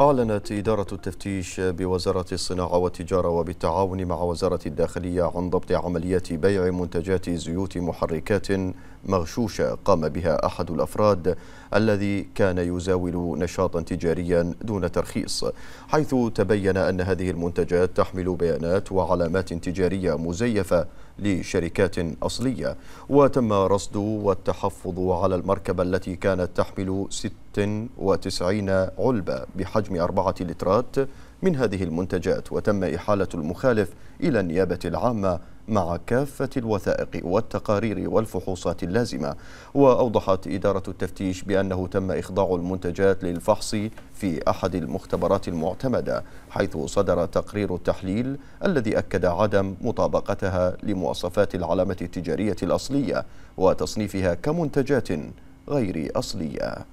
أعلنت إدارة التفتيش بوزارة الصناعة والتجارة وبالتعاون مع وزارة الداخلية عن ضبط عملية بيع منتجات زيوت محركات مغشوشة قام بها أحد الأفراد الذي كان يزاول نشاطا تجاريا دون ترخيص حيث تبين أن هذه المنتجات تحمل بيانات وعلامات تجارية مزيفة لشركات أصلية وتم رصد والتحفظ على المركبة التي كانت تحمل ست 96 علبة بحجم أربعة لترات من هذه المنتجات وتم إحالة المخالف إلى النيابة العامة مع كافة الوثائق والتقارير والفحوصات اللازمة وأوضحت إدارة التفتيش بأنه تم إخضاع المنتجات للفحص في أحد المختبرات المعتمدة حيث صدر تقرير التحليل الذي أكد عدم مطابقتها لمواصفات العلامة التجارية الأصلية وتصنيفها كمنتجات غير أصلية